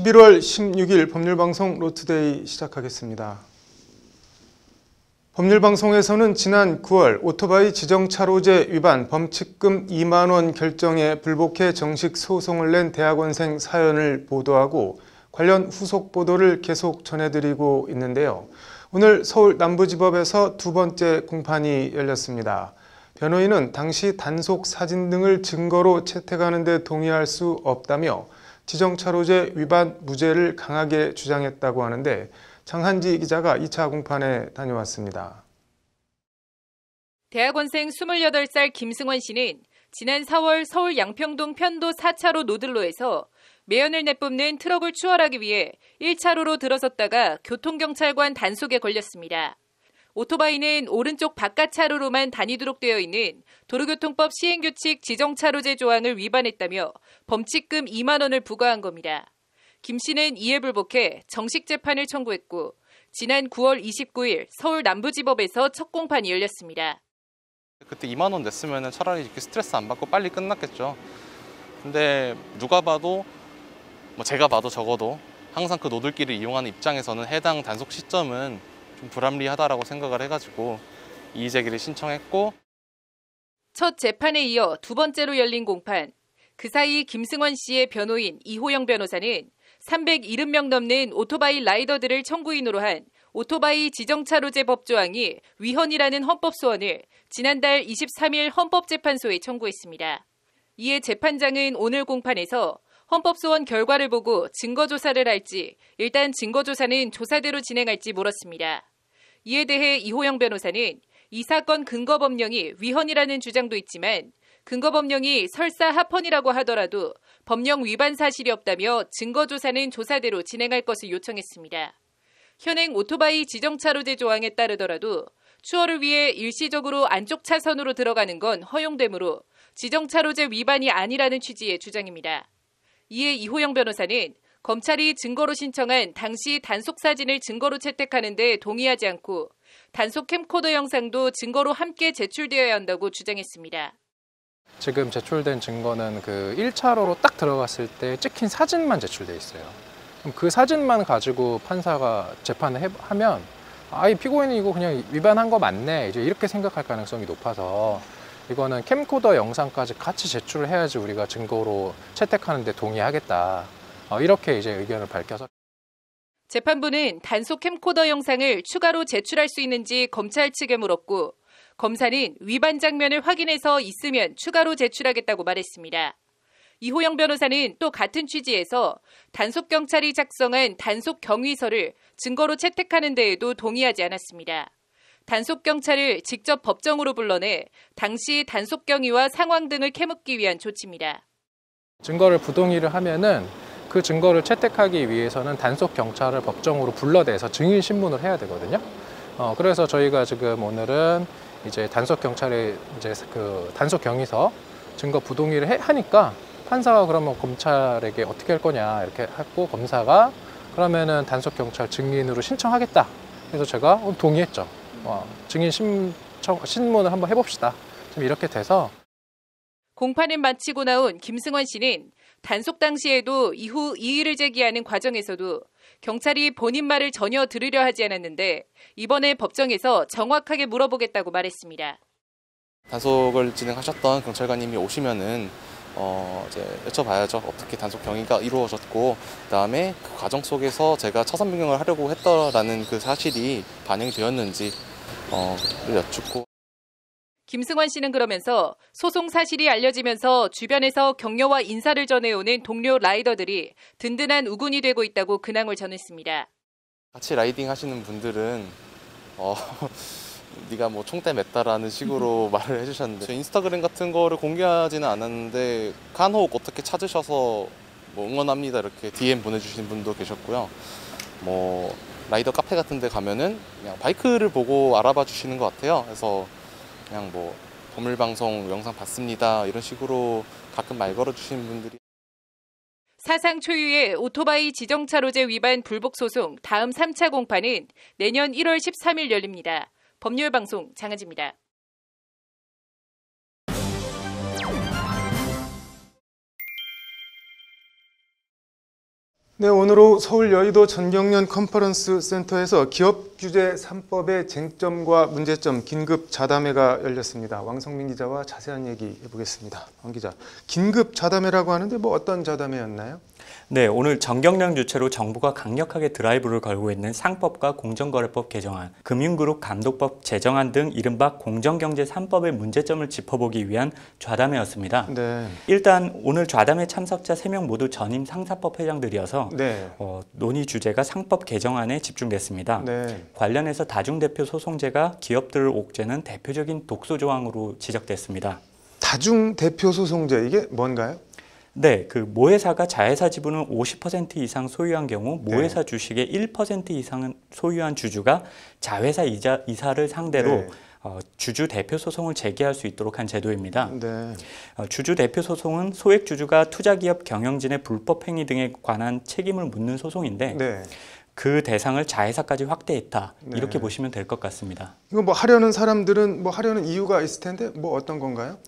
11월 16일 법률방송 로트데이 시작하겠습니다. 법률방송에서는 지난 9월 오토바이 지정차로제 위반 범칙금 2만원 결정에 불복해 정식 소송을 낸 대학원생 사연을 보도하고 관련 후속 보도를 계속 전해드리고 있는데요. 오늘 서울 남부지법에서 두 번째 공판이 열렸습니다. 변호인은 당시 단속 사진 등을 증거로 채택하는 데 동의할 수 없다며 지정차로제 위반 무죄를 강하게 주장했다고 하는데 장한지 기자가 2차 공판에 다녀왔습니다. 대학원생 28살 김승원 씨는 지난 4월 서울 양평동 편도 4차로 노들로에서 매연을 내뿜는 트럭을 추월하기 위해 1차로로 들어섰다가 교통경찰관 단속에 걸렸습니다. 오토바이는 오른쪽 바깥 차로로만 다니도록 되어 있는 도로교통법 시행규칙 지정차로제 조항을 위반했다며 범칙금 2만 원을 부과한 겁니다. 김 씨는 이에 불복해 정식 재판을 청구했고 지난 9월 29일 서울 남부지법에서 첫 공판이 열렸습니다. 그때 2만 원 냈으면 차라리 이렇게 스트레스 안 받고 빨리 끝났겠죠. 근데 누가 봐도 뭐 제가 봐도 적어도 항상 그 노들길을 이용하는 입장에서는 해당 단속 시점은 좀 불합리하다라고 생각을 해가지고 이의제기를 신청했고 첫 재판에 이어 두 번째로 열린 공판. 그 사이 김승원 씨의 변호인 이호영 변호사는 370명 넘는 오토바이 라이더들을 청구인으로 한 오토바이 지정차로제 법조항이 위헌이라는 헌법 소원을 지난달 23일 헌법재판소에 청구했습니다. 이에 재판장은 오늘 공판에서 헌법소원 결과를 보고 증거조사를 할지 일단 증거조사는 조사대로 진행할지 물었습니다. 이에 대해 이호영 변호사는 이 사건 근거 법령이 위헌이라는 주장도 있지만 근거 법령이 설사 합헌이라고 하더라도 법령 위반 사실이 없다며 증거 조사는 조사대로 진행할 것을 요청했습니다. 현행 오토바이 지정차로제 조항에 따르더라도 추월을 위해 일시적으로 안쪽 차선으로 들어가는 건 허용되므로 지정차로제 위반이 아니라는 취지의 주장입니다. 이에 이호영 변호사는 검찰이 증거로 신청한 당시 단속 사진을 증거로 채택하는 데 동의하지 않고 단속 캠코더 영상도 증거로 함께 제출되어야 한다고 주장했습니다. 지금 제출된 증거는 그 1차로로 딱 들어갔을 때 찍힌 사진만 제출돼 있어요. 그럼 그 사진만 가지고 판사가 재판을 해, 하면 아이 피고인이 이거 그냥 위반한 거 맞네 이제 이렇게 생각할 가능성이 높아서 이거는 캠코더 영상까지 같이 제출을 해야지 우리가 증거로 채택하는데 동의하겠다. 어, 이렇게 이제 의견을 밝혀서 재판부는 단속 캠코더 영상을 추가로 제출할 수 있는지 검찰 측에 물었고 검사는 위반 장면을 확인해서 있으면 추가로 제출하겠다고 말했습니다. 이호영 변호사는 또 같은 취지에서 단속 경찰이 작성한 단속 경위서를 증거로 채택하는 데에도 동의하지 않았습니다. 단속 경찰을 직접 법정으로 불러내 당시 단속 경위와 상황 등을 캐묻기 위한 조치입니다. 증거를 부동의를 하면은 그 증거를 채택하기 위해서는 단속 경찰을 법정으로 불러내서 증인 신문을 해야 되거든요. 어, 그래서 저희가 지금 오늘은 이제 단속 경찰의 이제 그 단속 경위서 증거 부동의를 해, 하니까 판사가 그러면 검찰에게 어떻게 할 거냐 이렇게 했고 검사가 그러면은 단속 경찰 증인으로 신청하겠다. 그래서 제가 어, 동의했죠. 어, 증인 신청 신문을 한번 해봅시다. 좀 이렇게 돼서 공판을 마치고 나온 김승원 씨는 단속 당시에도 이후 이의를 제기하는 과정에서도 경찰이 본인 말을 전혀 들으려 하지 않았는데 이번에 법정에서 정확하게 물어보겠다고 말했습니다. 단속을 진행하셨던 경찰관님이 오시면은 어 이제 여쭤봐야죠. 어떻게 단속 경위가 이루어졌고 그다음에 그 과정 속에서 제가 차선 변경을 하려고 했더라는 그 사실이 반영 되었는지 어를 여쭙고 김승환 씨는 그러면서 소송 사실이 알려지면서 주변에서 격려와 인사를 전해오는 동료 라이더들이 든든한 우군이 되고 있다고 근황을 전했습니다. 같이 라이딩 하시는 분들은 어, 네가 뭐 총대 맸다라는 식으로 말을 해주셨는데 저 인스타그램 같은 거를 공개하지는 않았는데 간혹 어떻게 찾으셔서 뭐 응원합니다 이렇게 DM 보내주신 분도 계셨고요. 뭐 라이더 카페 같은 데 가면은 그냥 바이크를 보고 알아봐 주시는 것 같아요. 그래서 그냥 뭐 보물방송 영상 봤습니다 이런 식으로 가끔 말 걸어주시는 분들이 사상 초유의 오토바이 지정차로제 위반 불복 소송 다음 3차 공판은 내년 1월 13일 열립니다. 법률방송 장은지입니다. 네, 오늘 오후 서울 여의도 전경련 컨퍼런스 센터에서 기업 규제 3법의 쟁점과 문제점 긴급 자담회가 열렸습니다. 왕성민 기자와 자세한 얘기 해보겠습니다. 왕 기자, 긴급 자담회라고 하는데 뭐 어떤 자담회였나요? 네, 오늘 정경량 주체로 정부가 강력하게 드라이브를 걸고 있는 상법과 공정거래법 개정안, 금융그룹 감독법 제정안 등 이른바 공정경제 3법의 문제점을 짚어보기 위한 좌담회였습니다. 네. 일단 오늘 좌담회 참석자 3명 모두 전임 상사법 회장들이어서 네. 어, 논의 주제가 상법 개정안에 집중됐습니다. 네. 관련해서 다중대표 소송제가 기업들을 옥죄는 대표적인 독소 조항으로 지적됐습니다. 다중대표 소송제 이게 뭔가요? 네, 그 모회사가 자회사 지분을 50% 이상 소유한 경우 네. 모회사 네. 주식의 1% 이상 은 소유한 주주가 자회사 이자, 이사를 상대로 네. 어, 주주 대표 소송을 제기할 수 있도록 한 제도입니다. 네. 어, 주주 대표 소송은 소액 주주가 투자기업 경영진의 불법 행위 등에 관한 책임을 묻는 소송인데 네. 그 대상을 자회사까지 확대했다 네. 이렇게 보시면 될 것 같습니다. 이거 뭐 하려는 사람들은 뭐 하려는 이유가 있을 텐데 뭐 어떤 건가요?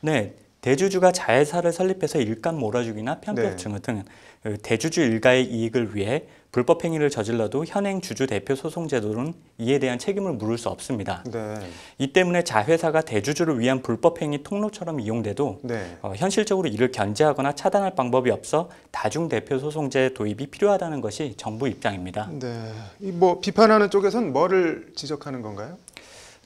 네, 대주주가 자회사를 설립해서 일감 몰아주기나 편법증 네. 등 어, 대주주 일가의 이익을 위해 불법 행위를 저질러도 현행 주주 대표 소송 제도는 이에 대한 책임을 물을 수 없습니다. 네. 이 때문에 자회사가 대주주를 위한 불법 행위 통로처럼 이용돼도 네. 어, 현실적으로 이를 견제하거나 차단할 방법이 없어 다중 대표 소송제 도입이 필요하다는 것이 정부 입장입니다. 네. 이 뭐 비판하는 쪽에선 뭐를 지적하는 건가요?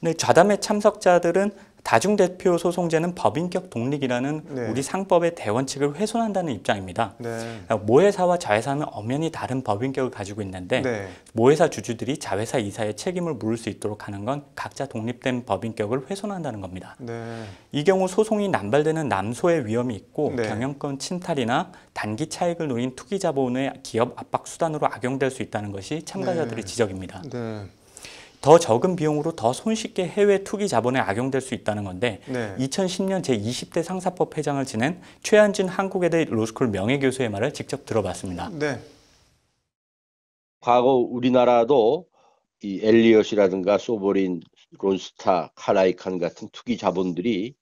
네, 좌담회 참석자들은 다중대표 소송제는 법인격 독립이라는 네. 우리 상법의 대원칙을 훼손한다는 입장입니다. 네. 어, 모회사와 자회사는 엄연히 다른 법인격을 가지고 있는데 네. 모회사 주주들이 자회사 이사의 책임을 물을 수 있도록 하는 건 각자 독립된 법인격을 훼손한다는 겁니다. 네. 이 경우 소송이 남발되는 남소의 위험이 있고 네. 경영권 침탈이나 단기 차익을 노린 투기자본의 기업 압박 수단으로 악용될 수 있다는 것이 참가자들의 네. 지적입니다. 더 적은 비용으로 더 손쉽게 해외 투기 자본에 악용될 수 있다는 건데 네. 2010년 제20대 상사법 회장을 지낸 최한진 한국외대 로스쿨 명예교수의 말을 직접 들어봤습니다. 네. 과거 우리나라도 이 엘리엇이라든가 소버린, 론스타, 카라이칸 같은 투기 자본들이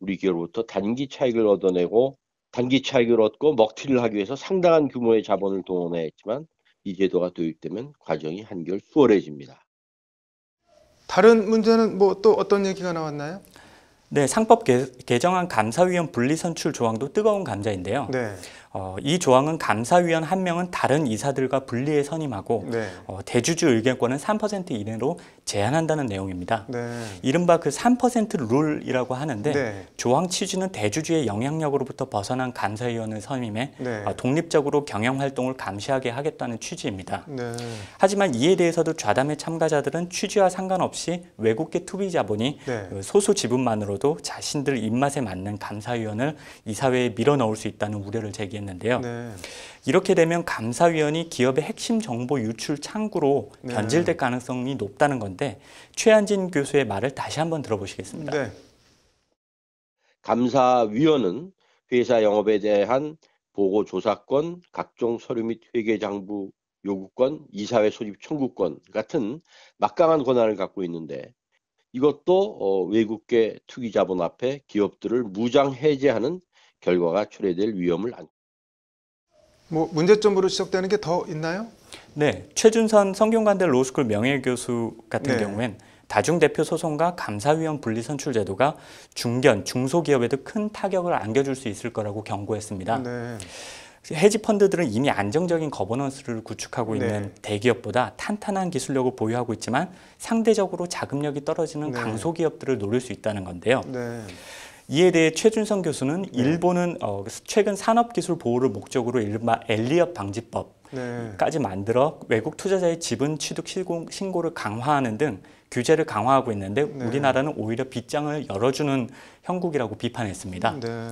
우리 기업으로부터 단기 차익을 얻어내고 단기 차익을 얻고 먹튀를 하기 위해서 상당한 규모의 자본을 동원했지만 이 제도가 도입되면 과정이 한결 수월해집니다. 다른 문제는 뭐 또 어떤 얘기가 나왔나요? 네, 상법 개, 정한 감사위원 분리선출 조항도 뜨거운 감자인데요. 네. 어, 이 조항은 감사위원 한 명은 다른 이사들과 분리해 선임하고 네. 어, 대주주 의견권은 3% 이내로 제한한다는 내용입니다. 네. 이른바 그 3% 룰이라고 하는데 네. 조항 취지는 대주주의 영향력으로부터 벗어난 감사위원을 선임해 네. 어, 독립적으로 경영 활동을 감시하게 하겠다는 취지입니다. 네. 하지만 이에 대해서도 좌담회 참가자들은 취지와 상관없이 외국계 투비 자본이 네. 그 소수 지분만으로도 자신들 입맛에 맞는 감사위원을 이사회에 밀어넣을 수 있다는 우려를 제기했 되겠는데요. 네. 이렇게 되면 감사위원이 기업의 핵심 정보 유출 창구로 네. 변질될 가능성이 높다는 건데 최한진 교수의 말을 다시 한번 들어보시겠습니다. 네. 감사위원은 회사 영업에 대한 보고 조사권, 각종 서류 및 회계 장부 요구권, 이사회 소집 청구권 같은 막강한 권한을 갖고 있는데 이것도 어, 외국계 투기자본 앞에 기업들을 무장 해제하는 결과가 초래될 위험을 안고 뭐 문제점으로 지적되는 게 더 있나요? 네, 최준선 성균관대 로스쿨 명예교수 같은 네. 경우엔 다중대표 소송과 감사위원 분리선출 제도가 중견, 중소기업에도 큰 타격을 안겨줄 수 있을 거라고 경고했습니다. 네. 해지 펀드들은 이미 안정적인 거버넌스를 구축하고 있는 네. 대기업보다 탄탄한 기술력을 보유하고 있지만 상대적으로 자금력이 떨어지는 네. 강소기업들을 노릴 수 있다는 건데요. 네. 이에 대해 최준성 교수는 네. 일본은 어, 최근 산업기술 보호를 목적으로 일마 엘리엇 방지법까지 네. 만들어 외국 투자자의 지분 취득 신고를 강화하는 등 규제를 강화하고 있는데 네. 우리나라는 오히려 빗장을 열어주는 형국이라고 비판했습니다. 네.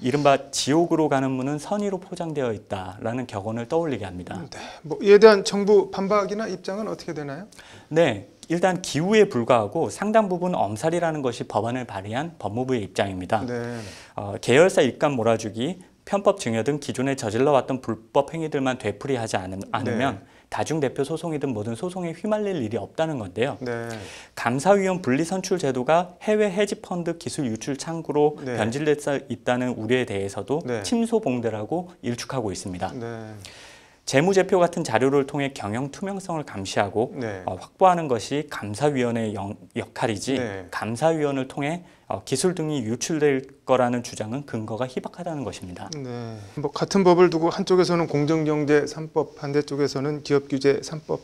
이른바 지옥으로 가는 문은 선의로 포장되어 있다라는 격언을 떠올리게 합니다. 네. 뭐 이에 대한 정부 반박이나 입장은 어떻게 되나요? 네. 일단 기우에 불과하고 상당 부분 엄살이라는 것이 법안을 발의한 법무부의 입장입니다. 네. 어, 계열사 일감 몰아주기, 편법 증여 등 기존에 저질러왔던 불법 행위들만 되풀이하지 않으면 네. 다중대표 소송이든 모든 소송에 휘말릴 일이 없다는 건데요. 네. 감사위원 분리선출 제도가 해외 해지펀드 기술 유출 창구로 네. 변질됐다 는 우려에 대해서도 네. 침소봉대라고 일축하고 있습니다. 네. 재무제표 같은 자료를 통해 경영 투명성을 감시하고 네. 어, 확보하는 것이 감사위원회의 영, 역할이지 네. 감사위원을 통해 어, 기술 등이 유출될 거라는 주장은 근거가 희박하다는 것입니다. 네. 뭐 같은 법을 두고 한쪽에서는 공정경제 3법, 반대쪽에서는 기업규제 3법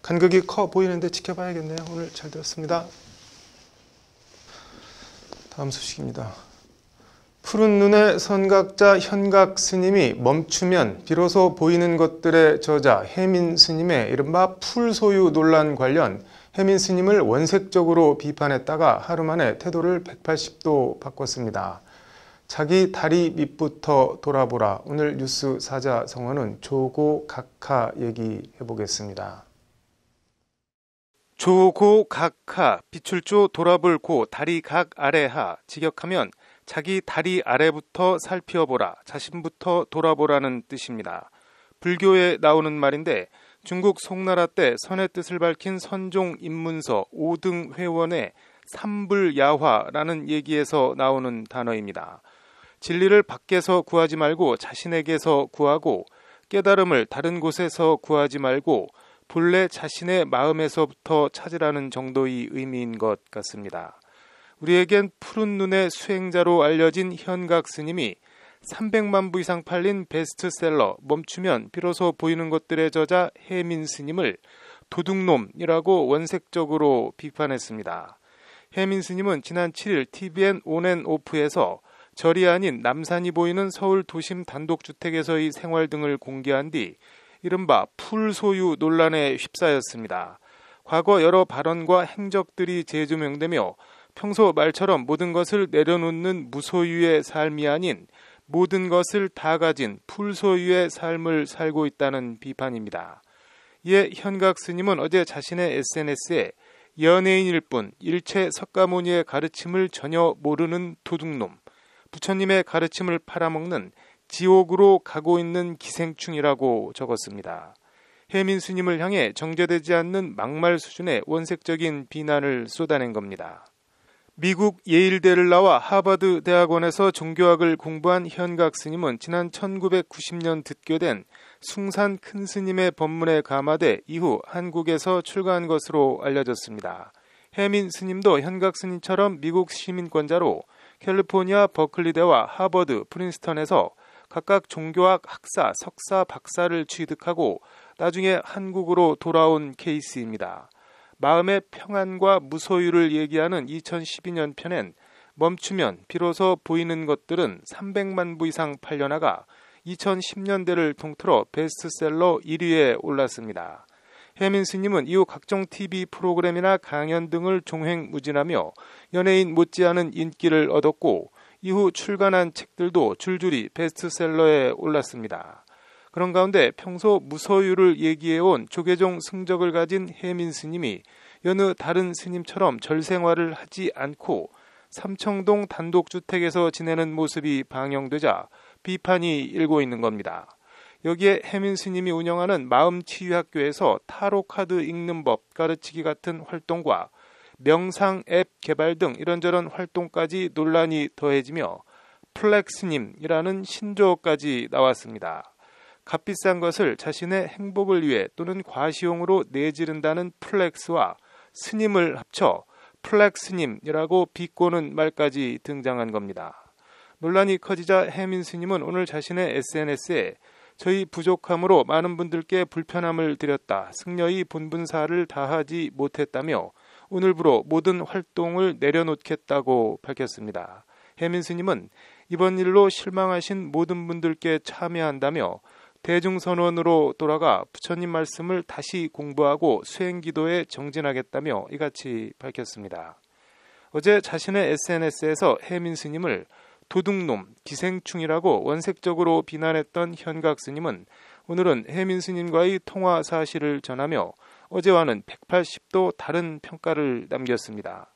간극이 커 보이는데 지켜봐야겠네요. 오늘 잘 들었습니다. 다음 소식입니다. 푸른 눈의 선각자 현각 스님이 멈추면 비로소 보이는 것들의 저자 해민 스님의 이른바 풀소유 논란 관련 해민 스님을 원색적으로 비판했다가 하루 만에 태도를 180도 바꿨습니다. 자기 다리 밑부터 돌아보라 오늘 뉴스 사자 성어는 조고각하 얘기해보겠습니다. 조고각하 비출조 돌아볼 고 다리 각 아래하 직역하면 자기 다리 아래부터 살피어보라, 자신부터 돌아보라는 뜻입니다. 불교에 나오는 말인데 중국 송나라 때 선의 뜻을 밝힌 선종 입문서 5등 회원의 삼불야화라는 얘기에서 나오는 단어입니다. 진리를 밖에서 구하지 말고 자신에게서 구하고 깨달음을 다른 곳에서 구하지 말고 본래 자신의 마음에서부터 찾으라는 정도의 의미인 것 같습니다. 우리에겐 푸른 눈의 수행자로 알려진 현각 스님이 300만 부 이상 팔린 베스트셀러 멈추면 비로소 보이는 것들의 저자 해민 스님을 도둑놈이라고 원색적으로 비판했습니다. 해민 스님은 지난 7일 TVN 온앤오프에서 절이 아닌 남산이 보이는 서울 도심 단독주택에서의 생활 등을 공개한 뒤 이른바 풀소유 논란에 휩싸였습니다. 과거 여러 발언과 행적들이 재조명되며 평소 말처럼 모든 것을 내려놓는 무소유의 삶이 아닌 모든 것을 다 가진 풀소유의 삶을 살고 있다는 비판입니다. 이 현각 스님은 어제 자신의 SNS에 연예인일 뿐 일체 석가모니의 가르침을 전혀 모르는 도둑놈, 부처님의 가르침을 팔아먹는 지옥으로 가고 있는 기생충이라고 적었습니다. 해민 스님을 향해 정제되지 않는 막말 수준의 원색적인 비난을 쏟아낸 겁니다. 미국 예일대를 나와 하버드 대학원에서 종교학을 공부한 현각 스님은 지난 1990년 듣게 된 숭산 큰 스님의 법문에 감화돼 이후 한국에서 출가한 것으로 알려졌습니다. 해민 스님도 현각 스님처럼 미국 시민권자로 캘리포니아 버클리대와 하버드, 프린스턴에서 각각 종교학 학사, 석사, 박사를 취득하고 나중에 한국으로 돌아온 케이스입니다. 마음의 평안과 무소유를 얘기하는 2012년 편엔 멈추면 비로소 보이는 것들은 300만 부 이상 팔려나가 2010년대를 통틀어 베스트셀러 1위에 올랐습니다. 해민스님은 이후 각종 TV 프로그램이나 강연 등을 종횡무진하며 연예인 못지않은 인기를 얻었고 이후 출간한 책들도 줄줄이 베스트셀러에 올랐습니다. 그런 가운데 평소 무서유를 얘기해온 조계종 승적을 가진 해민 스님이 여느 다른 스님처럼 절생활을 하지 않고 삼청동 단독주택에서 지내는 모습이 방영되자 비판이 일고 있는 겁니다. 여기에 해민 스님이 운영하는 마음치유학교에서 타로카드 읽는 법 가르치기 같은 활동과 명상 앱 개발 등 이런저런 활동까지 논란이 더해지며 플렉스님이라는 신조어까지 나왔습니다. 값비싼 것을 자신의 행복을 위해 또는 과시용으로 내지른다는 플렉스와 스님을 합쳐 플렉스님이라고 비꼬는 말까지 등장한 겁니다. 논란이 커지자 해민 스님은 오늘 자신의 SNS에 저희 부족함으로 많은 분들께 불편함을 드렸다. 승려의 본분사를 다하지 못했다며 오늘부로 모든 활동을 내려놓겠다고 밝혔습니다. 해민 스님은 이번 일로 실망하신 모든 분들께 참여한다며 대중선원으로 돌아가 부처님 말씀을 다시 공부하고 수행기도에 정진하겠다며 이같이 밝혔습니다. 어제 자신의 SNS에서 해민 스님을 도둑놈, 기생충이라고 원색적으로 비난했던 현각 스님은 오늘은 해민 스님과의 통화 사실을 전하며 어제와는 180도 다른 평가를 남겼습니다.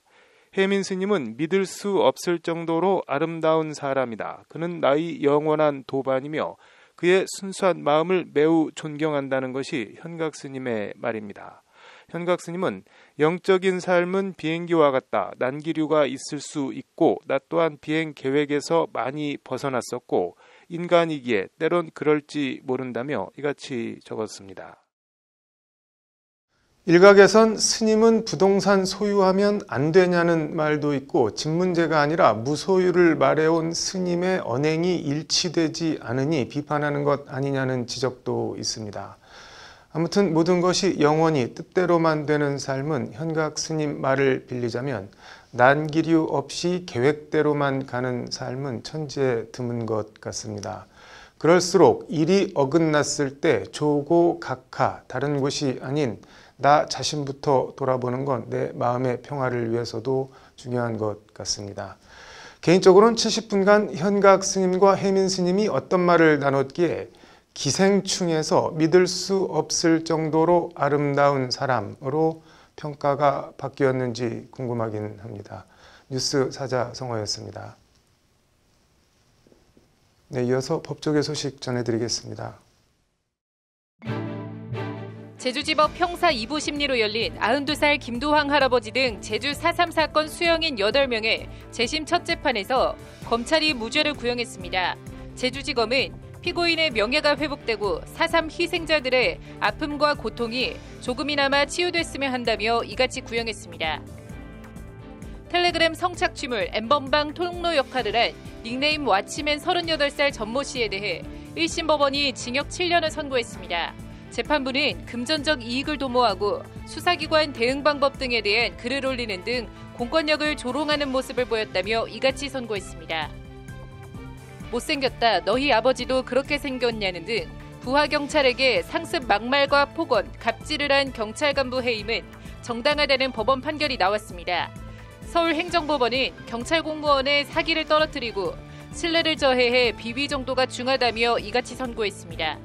해민 스님은 믿을 수 없을 정도로 아름다운 사람이다. 그는 나의 영원한 도반이며 그의 순수한 마음을 매우 존경한다는 것이 현각 스님의 말입니다. 현각 스님은 영적인 삶은 비행기와 같다. 난기류가 있을 수 있고 나 또한 비행 계획에서 많이 벗어났었고 인간이기에 때론 그럴지 모른다며 이같이 적었습니다. 일각에선 스님은 부동산 소유하면 안 되냐는 말도 있고 집 문제가 아니라 무소유를 말해온 스님의 언행이 일치되지 않으니 비판하는 것 아니냐는 지적도 있습니다. 아무튼 모든 것이 영원히 뜻대로만 되는 삶은 현각 스님 말을 빌리자면 난기류 없이 계획대로만 가는 삶은 천지에 드문 것 같습니다. 그럴수록 일이 어긋났을 때 조고 각하 다른 곳이 아닌 나 자신부터 돌아보는 건 내 마음의 평화를 위해서도 중요한 것 같습니다. 개인적으로는 70분간 현각 스님과 해민 스님이 어떤 말을 나눴기에 기생충에서 믿을 수 없을 정도로 아름다운 사람으로 평가가 바뀌었는지 궁금하긴 합니다. 뉴스 사자 성화였습니다. 네, 이어서 법조계 소식 전해드리겠습니다. 제주지법 형사 2부 심리로 열린 92살 김도황 할아버지 등 제주 4.3 사건 수형인 8명의 재심 첫 재판에서 검찰이 무죄를 구형했습니다. 제주지검은 피고인의 명예가 회복되고 4.3 희생자들의 아픔과 고통이 조금이나마 치유됐으면 한다며 이같이 구형했습니다. 텔레그램 성착취물 엠번방 통로 역할을 한 닉네임 와치맨 38살 전모 씨에 대해 1심 법원이 징역 7년을 선고했습니다. 재판부는 금전적 이익을 도모하고 수사기관 대응 방법 등에 대한 글을 올리는 등 공권력을 조롱하는 모습을 보였다며 이같이 선고했습니다. 못생겼다, 너희 아버지도 그렇게 생겼냐는 등 부하 경찰에게 상습 막말과 폭언, 갑질을 한 경찰 간부 해임은 정당하다는 법원 판결이 나왔습니다. 서울행정법원은 경찰 공무원의 사기를 떨어뜨리고 신뢰를 저해해 비위 정도가 중하다며 이같이 선고했습니다.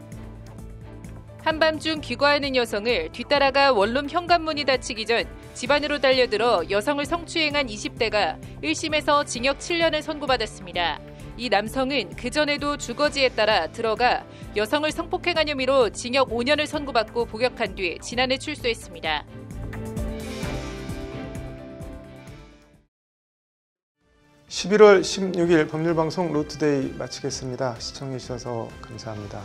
한밤중 귀가하는 여성을 뒤따라가 원룸 현관문이 닫히기 전 집안으로 달려들어 여성을 성추행한 20대가 1심에서 징역 7년을 선고받았습니다. 이 남성은 그전에도 주거지에 따라 들어가 여성을 성폭행한 혐의로 징역 5년을 선고받고 복역한 뒤 지난해 출소했습니다. (11월 16일) 법률방송 로트데이 마치겠습니다 시청해주셔서 감사합니다.